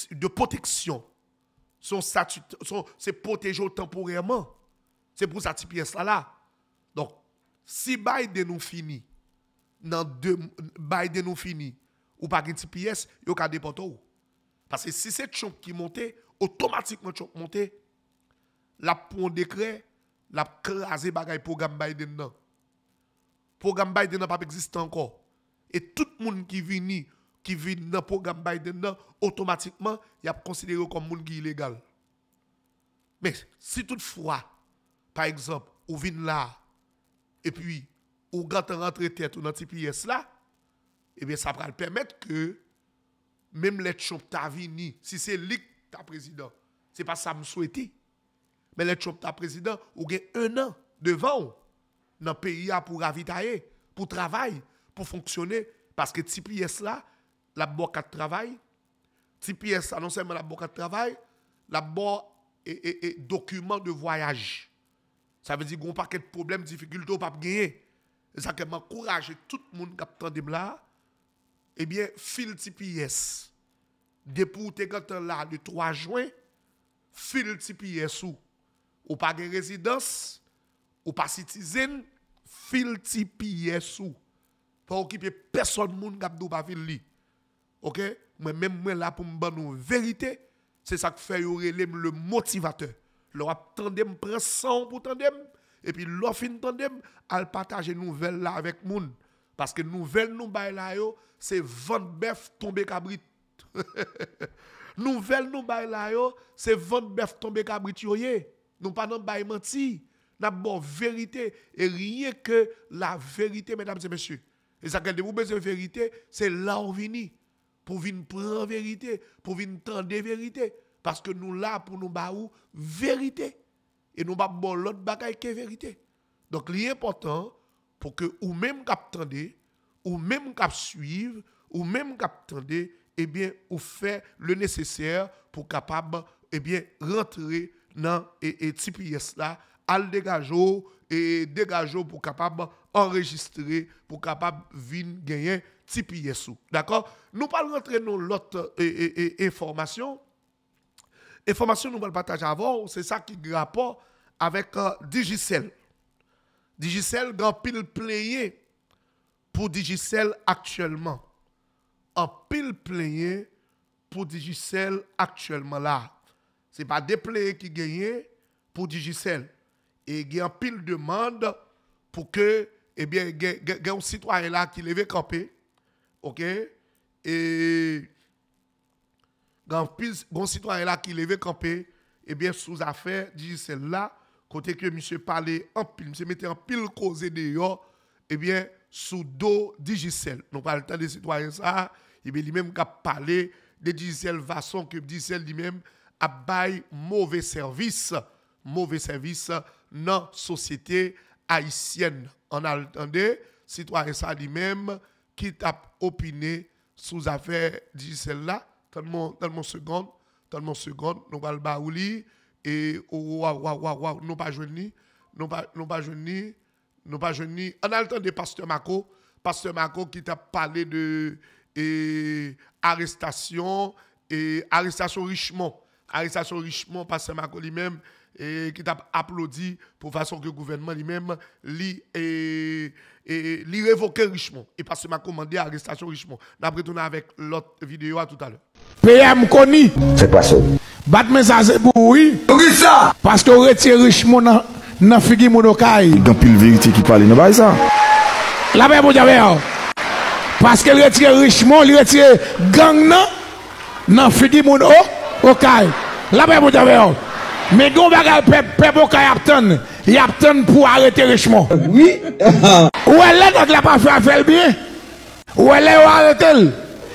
de protection. Son statut, son, c'est protégé temporairement. C'est pour ça TPS pièce là là. Donc, si Biden nous finit, dans deux, Biden nous fini ou pas une pièce, il y a Parce que si c'est Trump qui monte, automatiquement Trump monte. la pour un décret, la craser bagaille programme Biden Le Programme Biden n'existe pas encore. Et tout le monde qui vient qui vient dans le programme Biden, automatiquement, il est considéré comme monde qui illégal. Mais si toutefois, par exemple, ou vient là, et puis, ou quand on rentre tête dans ce pièce là, eh bien, ça va le permettre que même les chop ta vini, si c'est lui ta président, c'est pas ça me souhaiter. Mais les chop ta président, ou gain un an devant dans le pays pour ravitailler, pour travailler, pour fonctionner. Parce que ce pièce là, la boîte de travail, cette pièce, non seulement la boîte de travail, la boîte et, et, document de voyage. Ça veut dire qu'on pas de problèmes, difficultés, pas gagner. Ça qui encourager tout le monde qui a de là, eh bien, fil ti pièces. Depuis que tu là le 3 juin, fil ti pièces. ou. pas de résidence, ou pas de citizen, fil ti ne ou. Pas ait personne monde qui a pas ville OK? Mais même moi là pour me donner une vérité, c'est ça qui fait le motivateur. L'op tandem prend son pour tandem et puis l'offre fin tandem al partager nouvelle là avec moun parce que nouvelle nous bay là yo c'est vente bœuf tombé cabrit. nouvelle nous bay la yo c'est vente bœuf tombé cabrit yo Nous pas de bay menti. N'a vérité et rien que la vérité mesdames et messieurs. Et ça qu'elle vous besoin vérité, c'est là où vini pour venir prendre vérité, pour venir tendre vérité parce que nous là pour nous baou vérité et nous pas bah, bon l'autre bagaille qui est vérité. Donc l'important pour que ou même qu'attendez ou même cap suivre ou même qu'attendez eh bien ou fait le nécessaire pour capable eh bien rentrer dans et, et cela là al dégager, et dégager pour capable enregistrer pour capable vin gagner TPS sous. d'accord nous pas rentrer dans l'autre information Information nous allons partager avant, c'est ça qui rapport avec Digicel. Euh, Digicel. Digicel grand pile pour Digicel actuellement. En pile plier pour Digicel actuellement là. Ce n'est pas des plaies qui gagnent pour Digicel. Et il y a pile demande pour que, eh bien, il un citoyen là qui lève campé. OK? Et quand bon citoyen là qui levait campé, eh bien, sous affaire, dit celle là, côté que monsieur parlait en pile, monsieur mettait en pile causé dehors, eh bien, sous dos Digicel. pas le temps des citoyens ça, eh bien, lui-même qui a parlé de Digicel façon que Digicel lui-même a bail mauvais service, mauvais service dans société haïtienne. En attendant, citoyen ça lui-même qui tape opiné sous affaire celle là, tellement, tellement seconde, tellement seconde, nous pas et nous ne waouh, nous pas jeune nous pas, nous pas jeune nous pas jeune On a le temps de Pasteur Marco, Pasteur Marco qui t'a parlé de et, arrestation, et arrestation richement, arrestation richement, Pasteur Marco lui-même, et qui t'a applaudi pour façon que le gouvernement lui-même lui et, et lui révoquer Richemont et parce que m'a commandé arrestation Richemont. N'a retourner avec l'autre vidéo à tout à l'heure. PM Koni. C'est pas ça. Batman ça pour oui. Oui ça. Parce que retire Richemont dans dans figi monokai. Dans pile vérité qui parle dans ça. La paix bon diable. Hein. Parce qu'elle retire Richemont, il retire gang nan dans figi mon okay. La paix bon diable. Hein. Me goun bagal pebo ka yaptan, yaptan pou arete richman. Oui. Ouwele nan la pa fè a fèl biye. Ouwele ou aretel.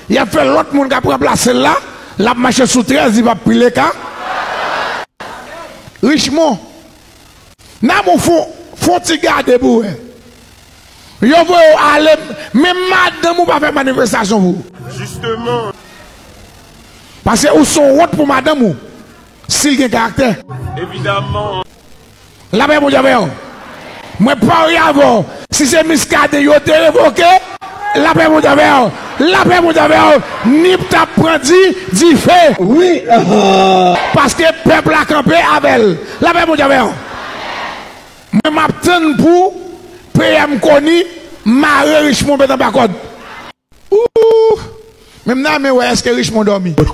Yap fè lout moun ka pou repla sè la. La pa mache sou trez, di pa pile ka. Richman. Nan mou fò, fò ti gade e bou we. Yo vò ou ale, me madè mou pa fè manifestasyon vò. Justement. Pase ou son wot pou madè mou. S'il y a un caractère. Évidemment. La paix, mon Dieu, moi, pas avant. Si c'est il yo te révoqué. La paix, mon Dieu, la paix, mon Dieu, ni t'a prendi, dit fait. Oui. Parce que le peuple a campé avec elle. La paix, mon Dieu, Je m'attends pour PM Koni, marrer Richmond dans ma corde Ouh. Même là, mais ouais, est-ce que Richmond dormi?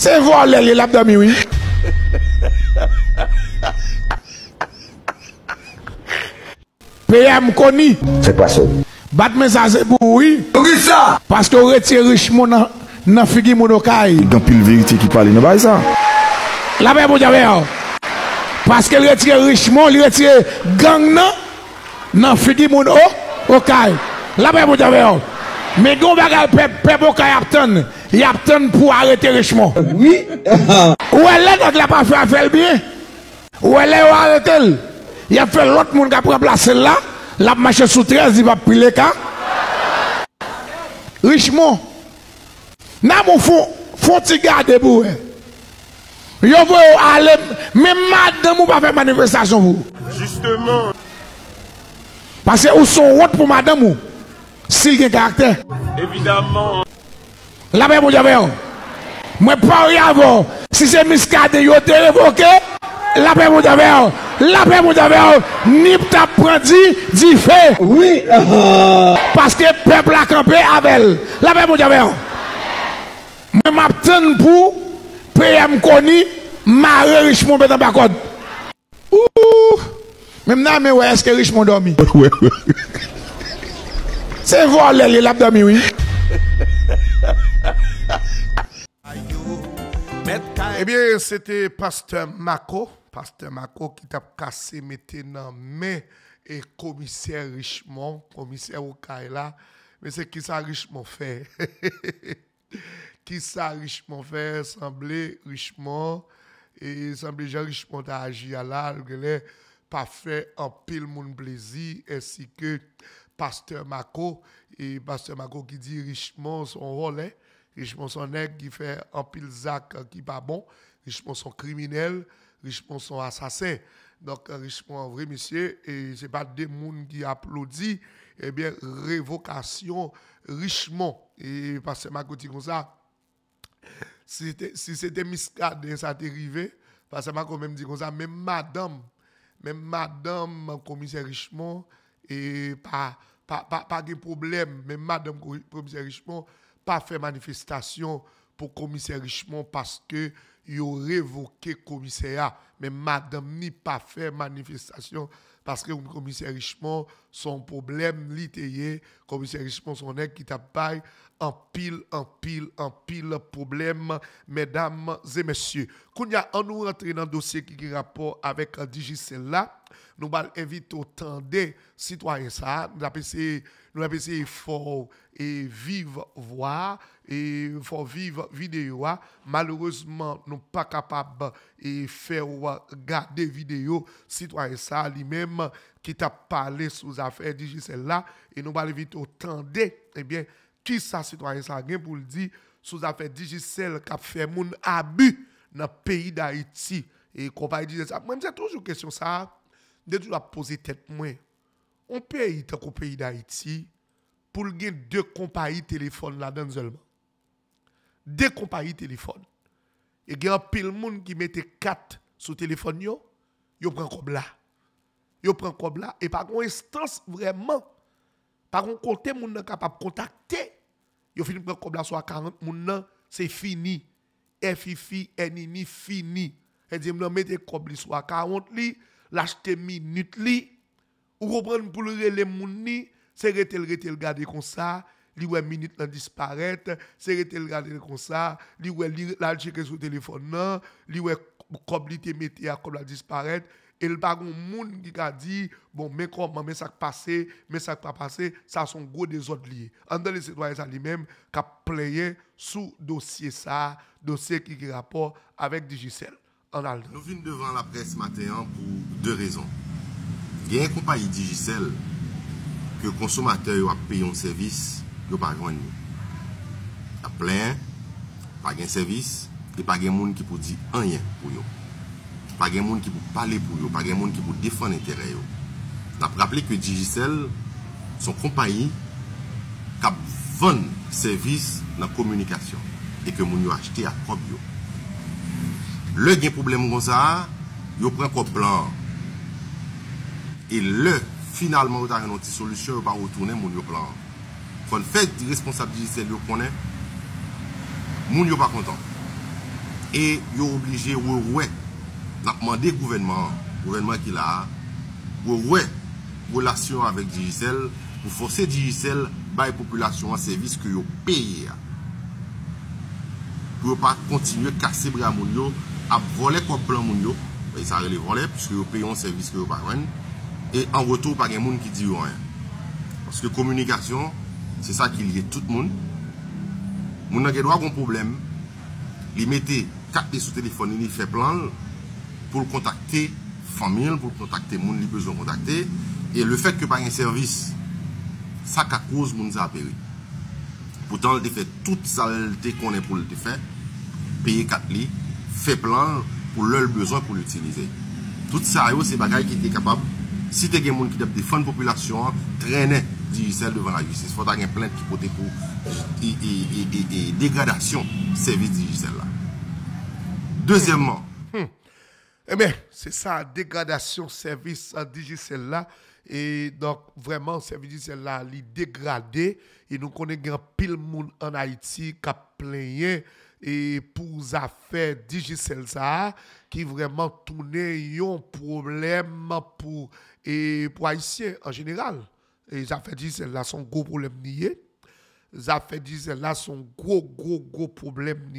Se vol lè lè labdami wè. Pèyè m koni. Fèk wase. Bat mè zazè pou wè. Risa. Paske ou retye rishmon nan figi moun okay. Gampil verite ki pali nè bayza. Labè mou jave yo. Paske ou retye rishmon, li retye gang nan figi moun okay. Labè mou jave yo. Mè goun bagal pep pep okay aptanè. Y ap ten pou arete richman. Oui. Ou e le not la pa fè a fèl bi. Ou e le ou aretel. Y ap fè lout moun ka pou repla sè la. La ap mache sou trez, di pa pile ka. Richman. Nan mou fò, fò ti gade e bou e. Yo vò ou ale, mè madè mou pa fè manifestasyon vò. Justement. Pase ou son wot pou madè mou. Sil gen karakter. Evidemment. Lape moun jave an. Mwen pa ou yavo. Si se miskade yote revoke. Lape moun jave an. Lape moun jave an. Nip ta pradi di fe. Oui. Paske peple akampe avel. Lape moun jave an. Mwen mapten pou. Peyem koni. Mare richmon betan bakon. Ou ou. Mem nan men wè eske richmon domi. Se vo lè lè lap domi wè. Ou ou. Eh bien, c'était Pasteur Mako. Pasteur Mako qui t'a cassé, maintenant, mais et commissaire Richemont, commissaire Okaïla. Mais c'est qui ça richement fait? qui ça richement fait? Semblait richement, et semblait Jean Richemont a agi à là. pas fait en pile mon plaisir ainsi que Pasteur Mako et Pasteur Mako qui dit richement son rôle. Richemont son qui fait un pile qui euh, qui pas bon. Richemont son criminel. Richemont son assassin. Donc, euh, Richemont, un vrai monsieur, et ce n'est pas des gens qui applaudissent, eh bien, révocation Richemont. Et parce que dis comme ça, si c'était miscadé, ça arrivé. Parce que je même dit comme ça, même madame, même madame, commissaire Richemont, et pas, pas, pas, pas de problème, même madame, commissaire Richemont, pas fait manifestation pour commissaire Richemont parce que il révoqué commissaire. Mais madame n'a pas fait manifestation parce que le commissaire Richemont, son problème, le commissaire Richemont, son aide qui tapaille, en pile, en pile, en pile problème, mesdames et messieurs. Quand en nous rentrer dans le dossier qui a rapport avec Digicel là, Nou bal evite otande sitwa e sa, nou la pese e fò viva vwa, e fò viva videyo a, malouzman nou pa kapab e fè ou gade videyo sitwa e sa li menm ki ta pale sou zafè digise la, e nou bal evite otande, ebyen, eh ki sa sitwa e sa gen pou li di sou zafè digise la kap fè moun abi na peyi da iti, e kon pa e di de sa, mwen mwen se toujou kesyon sa a, de tout la poser tête moins. On pays, tant au pays d'Haïti, pour gagner deux compagnies téléphone là-dedans seulement. Deux compagnies téléphone. Et il y a un pile monde qui mettait quatre sous téléphone, yo, yo prend comme là. Yo prend comme là. Et par contre, instance vraiment, par contre, côté monde capable de contacter, yo finit prend comme là sur 40 monde, c'est fini. FIFI, NINI, fini. Et dit, mettez comme là sur 40 li, l'acheter minute li, ou reprendre pour le relais moun c'est rete le rete le garder comme ça, li ouais minute la disparaître, c'est rete le garder comme ça, li ouais li la checker sur téléphone nan, li ouais comme li te mette à comme la disparaître, et le bagon moun qui a dit bon mais comment mais ça passé, mais ça pas passé, ça son gros des autres En dans les citoyens sa lui-même qui a sous dossier ça, dossier qui rapport avec Digicel. Noun vin devan la pres Matéan pou de rezon. Gen yon kompanyi Digicel ke konsomatè yo ap pay yon servis yo pa gwen yon. Ta plen, pa gen servis, te pa gen moun ki pou di anyen pou yon. Pa gen moun ki pou pale pou yon, pa gen moun ki pou defan entere yon. Ta praple ke Digicel, son kompanyi, kap von servis nan komunikasyon e ke moun yo achete a prob yon. Le gen poublem moun kon sa a, yo pren kop plan. E le, finalman, yo tar yon anti-solusyon, yo pa wotounen, moun yo plan. Kon fet, di responsable digicel yo prenen, moun yo pa kontan. E yo oblige wou wè nan pwande gouvernement, gouvernement ki la a, wou wè relasyon avèk digicel pou fose digicel bay populasyon an servis ke yo peye a. Pou yo pa kontinue kaksebre a moun yo ap vole kwa plan moun yo, e sa rele vole, pwiske yo peyon servis ke yo pa gwen, e an wotou bagen moun ki di yo an. Pwiske komunikasyon, se sa ki liye tout moun, moun an genwa kon problem, li mette kat li sou telefonini, fe plan, pou kontakte famil, pou kontakte moun li bezon kontakte, e le fet ke bagen servis, sa ka kouz moun sa apere. Poutan li te fe tout salte konen pou li te fe, peye kat li, fait plan pour leur besoin pour l'utiliser. Tout ça, c'est des bagay qui étaient capables. si tu quelqu'un qui ki qui population, traînait trene dirisel devant la justice. Il la justice. ki pote pou e, qui e, pour degradasyon service Digicel. la. Hmm. hmm. Eh bien, c'est ça, dégradation service digicel Et donc, vraiment, service digicel là, dégradé. Et nous connaissons un pile monde en Haïti qui a plein et pour affaires digicel ça qui vraiment tourné un problème pour et haïtiens en général et affaires fait digicel là son gros problème nié ça fait digicel là son gros gros gros problème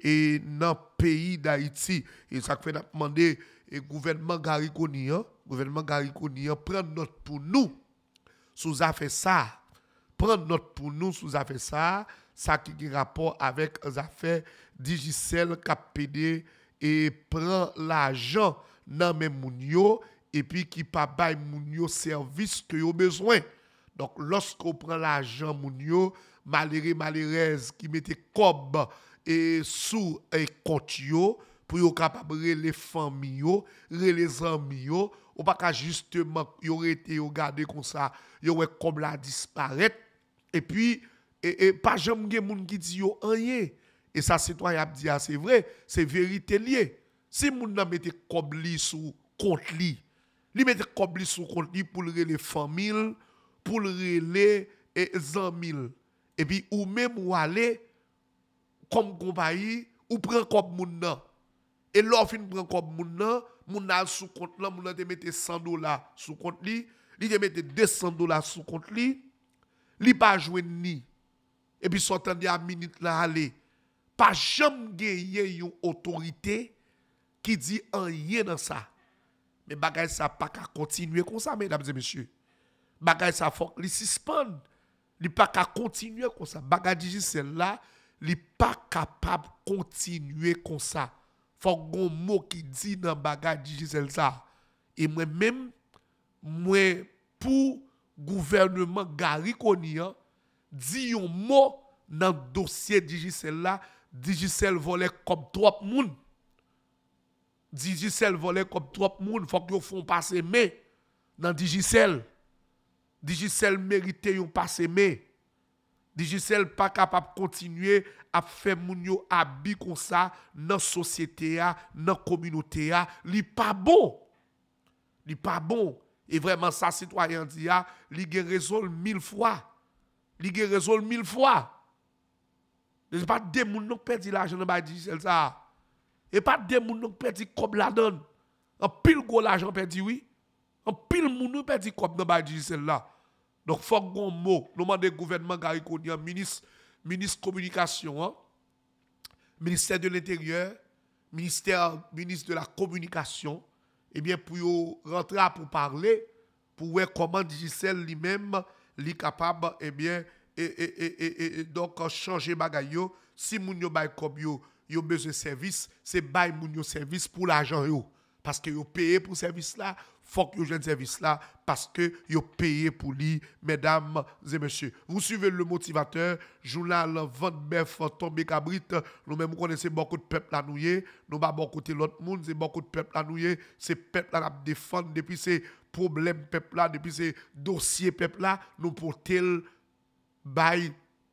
et dans le pays d'Haïti et ça fait demander au e gouvernement gariconien hein? gouvernement gariconien hein, prendre note pour nous sous fait ça prendre note pour nous sous affaire ça, ça qui a rapport avec les affaires Digicel, KPD et prend l'argent dans même mounio et puis qui pas bail mounio service que ont besoin. Donc lorsqu'on prend l'argent mounio, malheureux malheureux qui mettait cob et sous et compte pour yo capable les familles, les amis ou pas justement y aurait été gardé comme ça, y aurait comme la disparaître et puis, et, pas jamais de monde qui dit rien. Et ça, citoyen dit, ah, c'est vrai, c'est vérité liée. Si moun nan mette kobli sous compte li, li mette kobli sous compte li pour les familles, pour les e amis. Et puis, ou même ou aller, comme compagnie, ou prend comme moun nan. Et l'offre prend comme moun nan, moun nan sous compte là, moun nan te mette 100 dollars sous compte li, li te mette 200 dollars sous compte li, li pas joué ni. Et puis sortant de la minute là aller. Pas jamais gagné une autorité qui dit rien dans ça. Mais bagay ça pas qu'à continuer comme ça mesdames et messieurs. Bagay ça faut li suspend. Li pas qu'à continuer comme ça. Bagay c'est là, li pas capable continuer comme ça. Faut gon mot qui dit dans bagay Giselle ça. Et moi même moi pour gouvernement Garikonia dit un mot dans le dossier Digicel là, Digicel volait comme trois monde... Digicel volait comme trois Il faut que vous passer mais dans Digicel. Digicel méritait un passe mais Digicel pas capable de continuer à faire moun yo habit comme ça dans société dans dans communauté Ce n'est pas bon. n'est pas bon et vraiment, ça, citoyen dit, ah, il a mille fois. Il a mille fois. Ce n'est pas des gens qui perdent l'argent dans la Il ça. Et pas des gens qui perdent comme la donne. En pile gros l'argent perdu, oui. En pile moun de comme dans la celle là. Donc, il faut que nous mot. Nous demandons au gouvernement le ministre, la communication, hein. ministère de l'Intérieur, ministère, ministre de la Communication, eh bien, pour rentrer pour parler, pour voir comment Digicel lui-même est capable, eh bien, et, et, et, donc euh, changer de yo, si moun yo besoin comme yo, yo besoin service, c'est bay moun service pour l'argent Parce que yo paye pour service là, faut que jeune service là parce que yo payé pour lui, mesdames et messieurs. Vous suivez le motivateur, journal vente bœuf tombé cabrit, nous même connaissons beaucoup de peuple à nous nous pas beaucoup de l'autre monde, c'est beaucoup de peuple à nous c'est peuple la défendre depuis ces problèmes peuple là, depuis ces dossiers peuple là, nous portons bail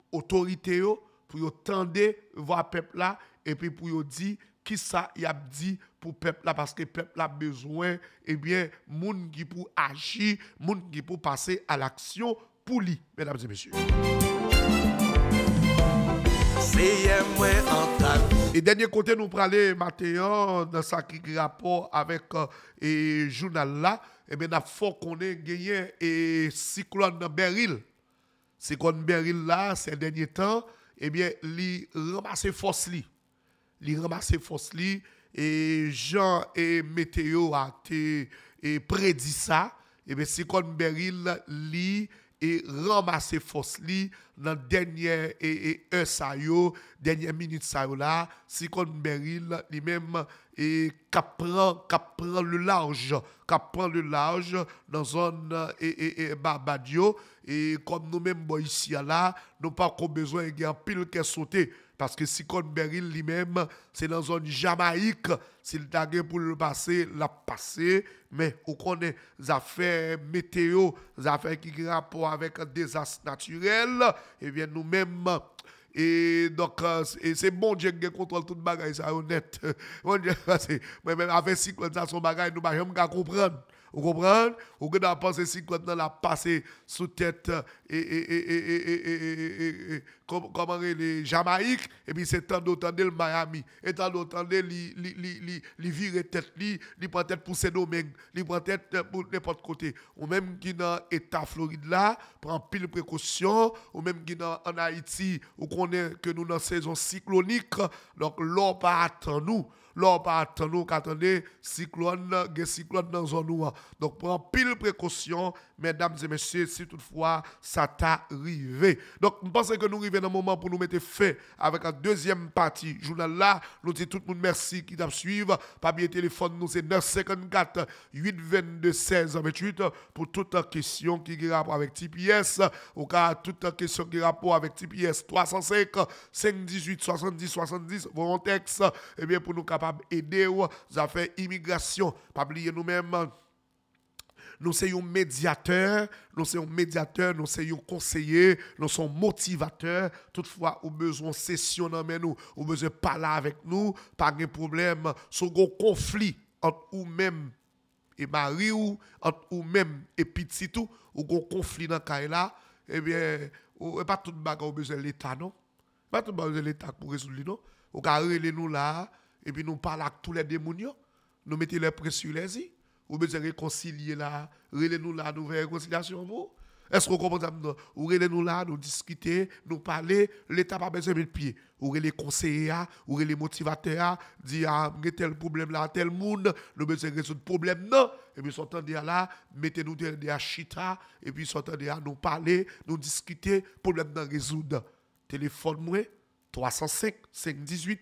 autorité pour yo tendre voir peuple là et puis pour yo dire qui ça y a dit pour peuple là parce que peuple a besoin eh bien moun qui pour agir gens qui pour passer à l'action pour lui mesdames et messieurs et dernier côté, nous parlons Mathéon, dans ce qui rapport avec le euh, journal là. Eh bien, il faut qu'on ait gagné et cyclone Beryl. Cyclone Beryl là, ces derniers temps, eh bien, il ramasse force li ramase fos li, et jan et météo a te e predi sa, e ben si kon Beril li et ramase fos li dans dernière e, e e yo, denye minute yo la, lui Beril li même et kap prend le large, prend le large dans zone e, e, e Barbadio, et comme nous menm bo isi ya la, pas pa kon bezwen gen pil ke parce que si Beril lui-même, c'est dans une zone Jamaïque, s'il t'a pour le passer, l'a passé. Mais on connaît les affaires météo, les affaires qui ont rapport avec un désastre naturel. Eh bien, nous-mêmes, et donc, euh, c'est bon Dieu qui contrôle toute bagaille, ça honnête. Bon Dieu, moi-même, avec cyclone, ça, son bagaille, nous ne pouvons pas comprendre. Vous comprenez Vous grand dans pensée vous dans la passé sous tête et, et, et, les Jamaïque, et puis c'est tant d'entendre le Miami, et tant d'entendre les virer tête, les prend tête pour ses domaines, les prend tête pour n'importe côté. Ou même qui dans l'État Floride là, prend pile précaution, ou même qui dans en Haïti, où qu'on est que nous dans saison cyclonique, donc l'eau pas attend nous l'on pas attendre, cyclone, ge cyclone dans zone nous. Donc, prends pile précaution, mesdames et messieurs, si toutefois ça t'arrive. Donc, je pense que nous arrivons dans un moment pour nous mettre fin avec la deuxième partie. Journal là, nous disons tout le monde merci qui t'a suivi. Pas bien téléphone, nous c'est 954 822 1628 pour toute question qui a rapport avec TPS ou toute question qui a rapport avec TPS 305 518 70 70 texte et bien pour nous capables aider d'aider aux affaires immigration. Pas oublier nous-mêmes. Nous sommes médiateurs, nous sommes médiateurs, nous sommes conseillers, nous sommes motivateurs. Toutefois, au besoin session dans nous, au besoin parler avec nous, pas de problème, second conflit entre nous même et Marie ou entre nous même et petit tout, ou gon conflit dans le là, eh bien, eh, pas tout bagage besoin l'État, non? Pas tout bagage besoin l'État pour résoudre, non? Ou carré nous là, et puis nous parlons avec tous les démons, nous mettons les pressions sur les yeux, Vous besoin réconcilier là, relez-nous là, nous réconciliation est-ce qu'on comprend ça? Ou nous là, nous discuter, nous parler, l'État pas besoin de pied. Vous les conseillers, ou les motivateurs, dire, ah, tel problème là, tel monde, nous besoin de résoudre problème, non. Et puis, sortant de là, mettez-nous des chita, et puis, sortant de là, nous parler, nous discuter, problème de résoudre. Téléphone, moi, 305 518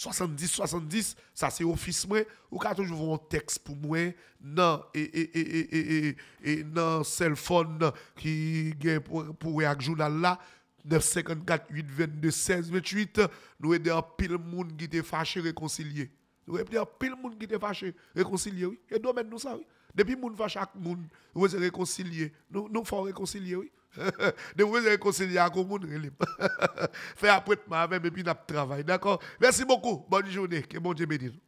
70, 70, ça c'est office moi. Ou quand toujours un texte pour moi, non, et, et, et, et, et, non, cell phone qui gagne pour, pour le journal là. 954 822 1628 28 nous aider en pile monde qui était fâché réconcilié. nous e aider en pile monde qui était fâché réconcilier oui et domaine nous ça oui depuis monde fâché avec monde nous réconcilier nous nous faut réconcilier oui de vous réconcilier avec vous. Fais apprêtement avec et puis nous travaillons. D'accord Merci beaucoup. Bonne journée. Que bon Dieu bénisse.